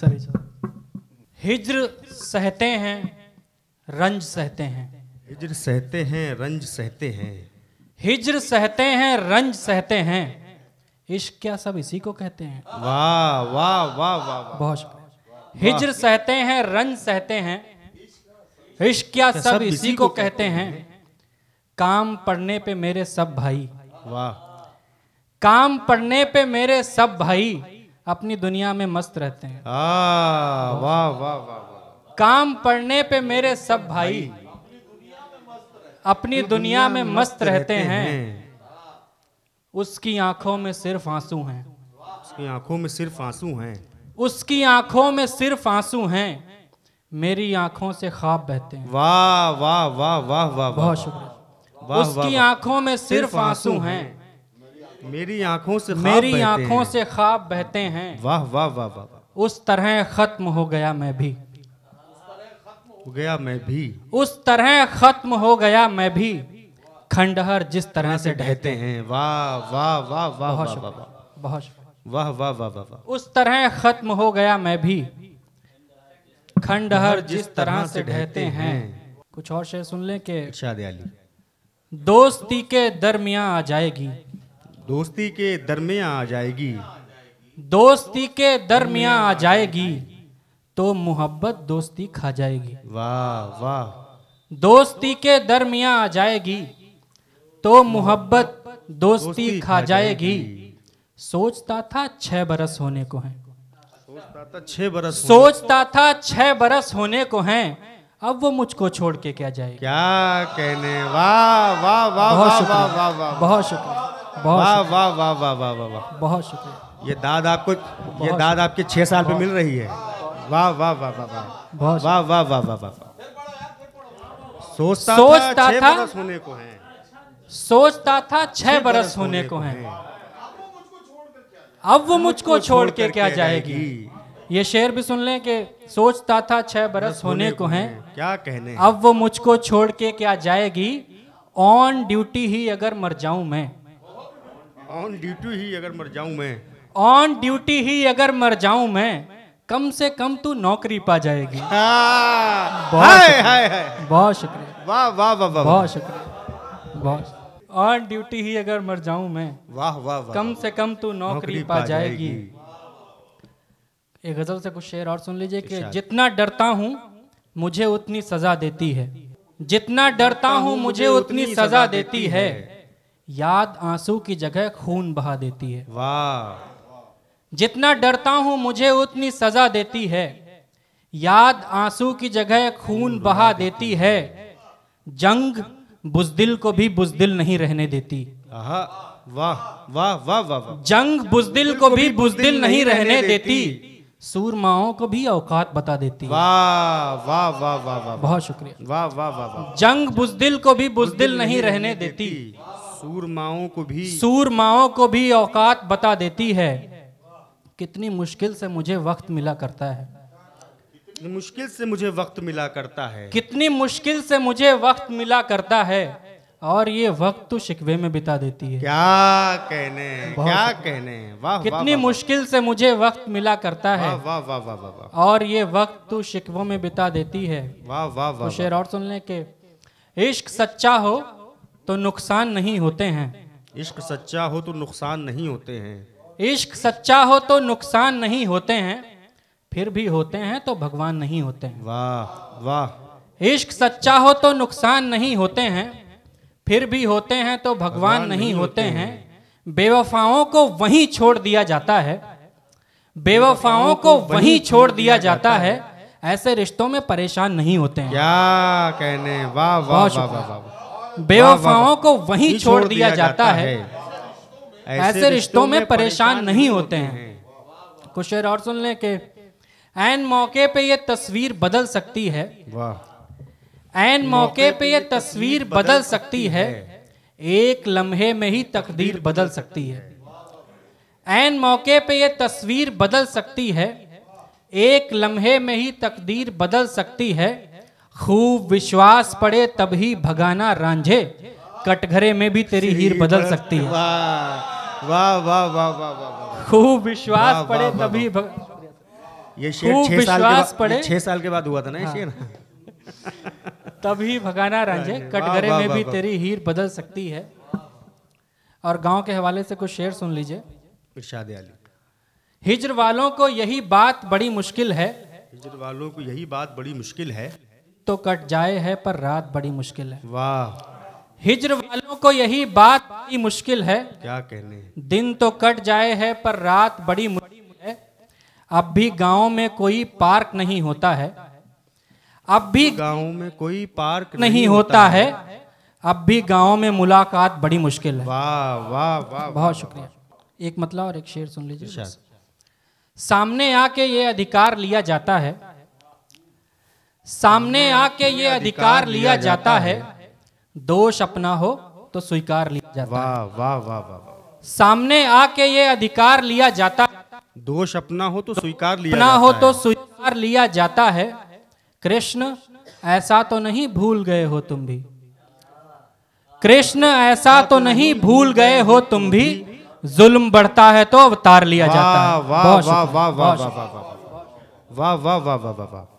सभी हिज्र सहते हैं रंज सहते हैं हिज्र सहते हैं रंज सहते हैं हिज्र सहते हैं रंज सहते हैं इश्क क्या सब इसी को कहते हैं वाह वाह वाह वाह बहुत हिज्र सहते हैं रंज सहते हैं इश्क क्या सब इसी को कहते हैं काम पढ़ने पे मेरे सब भाई वाह काम पढ़ने पे मेरे सब भाई अपनी दुनिया में मस्त रहते हैं वाह वाह वाह काम पढ़ने पे मेरे सब भाई अपनी दुनिया में मस्त रहते हैं उसकी आंखों में सिर्फ आंसू हैं उसकी आंखों में सिर्फ आंसू हैं उसकी आंखों में सिर्फ आंसू हैं मेरी आंखों से ख्वाब बहते हैं वाह वाह वाह वाह वाह बहुत शुक्रिया उसकी आंखों में सिर्फ आंसू हैं मेरी आंखों से मेरी आंखों से ख्वाब बहते हैं वाह वाह वाह वाह उस तरह खत्म हो गया मैं भी हो गया मैं भी उस तरह खत्म हो गया मैं भी खंडहर जिस तरह से ढहते हैं वाह वाह वाह वाह बहुत वाह बहुत वाह वाह वाह वाह उस तरह खत्म हो गया मैं भी खंडहर जिस तरह से ढहते हैं कुछ और शेर सुन लें के दोस्ती के दरमिया आ जाएगी दोस्ती के दरमिया आ जाएगी दोस्ती के दरमिया आ जाएगी तो मोहब्बत दोस्ती खा जाएगी वाह वाह दोस्ती के दरमिया आ जाएगी तो मोहब्बत दोस्ती खा जाएगी सोचता था छह बरस होने को है सोचता था छह बरस सोचता था छह बरस होने को है अब वो मुझको छोड़ के क्या जाए क्या कहने वाह वाह वाह वाह वाह वाह बहुत शुक्रिया वाह वाह वाह वाह वाह वाह वाह बहुत शुक्रिया ये दाद आपको ये दाद आपके छः साल पे मिल रही है वाह वाह वाह वाह वाह वाह वाह वाह वाह वाह सोचता सोचता था बरस होने को है सोचता था छह बरस होने को है अब वो मुझको छोड़ के क्या जाएगी ये शेर भी सुन लें कि सोचता था छह बरस होने को हैं क्या कहने अब वो मुझको छोड़ के क्या जाएगी ऑन ड्यूटी ही अगर मर जाऊं मैं ऑन ड्यूटी ही अगर मर जाऊं मैं ऑन ड्यूटी ही अगर मर जाऊं मैं कम से कम तू नौकरी पा जाएगी हाँ। बहुत शुक्रिया वाह वाह वाह बहुत शुक्रिया बहुत ऑन ड्यूटी ही अगर मर जाऊं मैं वाह वाह वाह कम से कम तू नौकरी पा जाएगी एक गजल से कुछ शेर और सुन लीजिए कि जितना डरता हूँ मुझे उतनी सजा देती है जितना डरता हूँ मुझे उतनी सजा देती है याद आंसू की जगह खून बहा देती है वाह जितना डरता हूँ मुझे उतनी सजा देती है याद आंसू की जगह खून बहा देती है जंग बुजदिल को भी बुजदिल नहीं रहने देती वाह वाह वाह वाह जंग बुजदिल को भी बुजदिल नहीं रहने देती सूरमाओं को भी औकात बता देती वाह वाह वाह वाह वाह बहुत शुक्रिया वाह वाह वाह वाह जंग बुजदिल को भी बुजदिल नहीं रहने देती सूरमाओं को भी सूरमाओं को भी औकात बता देती है कितनी मुश्किल से मुझे वक्त मिला करता है मुश्किल से मुझे वक्त मिला करता है कितनी मुश्किल से मुझे वक्त मिला करता है और ये वक्त तो शिकवे में बिता देती है क्या कहने क्या कहने वाह कितनी मुश्किल से मुझे वक्त मिला करता है वाह वाह वाह वाह और ये वक्त तो शिकवों में बिता देती है वाह वाह वाह शेर और सुन लें के इश्क सच्चा हो तो नुकसान नहीं होते हैं इश्क सच्चा हो तो नुकसान नहीं होते हैं इश्क सच्चा हो तो नुकसान नहीं होते हैं फिर भी होते हैं तो भगवान नहीं होते हैं वाह वाह इश्क सच्चा हो तो नुकसान नहीं होते हैं फिर भी होते हैं तो भगवान, नहीं, होते हैं, हैं। बेवफाओं को वहीं छोड़ दिया जाता है बेवफाओं को वहीं छोड़ दिया जाता है ऐसे रिश्तों में परेशान नहीं होते हैं क्या कहने वाह वाह वाह वाह बेवफाओं को वहीं छोड़ दिया जाता है ऐसे रिश्तों में परेशान नहीं होते हैं कुछ शेर और सुन लें कि एन मौके पे ये तस्वीर बदल सकती है एन मौके पे ये तस्वीर बदल सकती है एक लम्हे में ही तकदीर बदल सकती है एन मौके पे ये तस्वीर बदल सकती है एक लम्हे में ही तकदीर बदल सकती है खूब विश्वास पड़े तभी भगाना रांझे कटघरे में भी तेरी हीर बदल सकती है वाह वाह वाह वाह खूब विश्वास पड़े तभी ये खूब विश्वास पड़े छह साल के बाद हुआ था ना ये हाँ। शेर तभी भगाना रांझे कटघरे में भी तेरी हीर बदल सकती है और गांव के हवाले से कुछ शेर सुन लीजिए इरशाद हिजर वालों को यही बात बड़ी मुश्किल है हिजर वालों को यही बात बड़ी मुश्किल है तो कट जाए है पर रात बड़ी मुश्किल है वाह हिजर वालों को यही बात बड़ी मुश्किल है क्या कहने दिन तो कट जाए है पर रात बड़ी मुश्किल है अब भी गाँव में कोई पार्क नहीं होता है अब भी गाँव में कोई पार्क नहीं होता है अब भी गाँव में मुलाकात बड़ी मुश्किल है वाह वाह वाह बहुत शुक्रिया एक मतला और एक शेर सुन लीजिए सामने आके ये अधिकार लिया जाता है सामने आके ये अधिकार लिया जाता है दोष अपना हो तो स्वीकार लिया जाता है वाह वाह वाह वाह सामने आके ये अधिकार लिया जाता दोष अपना हो तो स्वीकार लिया अपना हो तो स्वीकार लिया जाता है कृष्ण ऐसा तो नहीं भूल गए हो तुम भी कृष्ण ऐसा तो नहीं भूल गए हो तुम भी जुल्म बढ़ता है तो अवतार लिया जाता है वाह वाह वाह वाह वाह वाह वाह वाह वाह वाह वाह वाह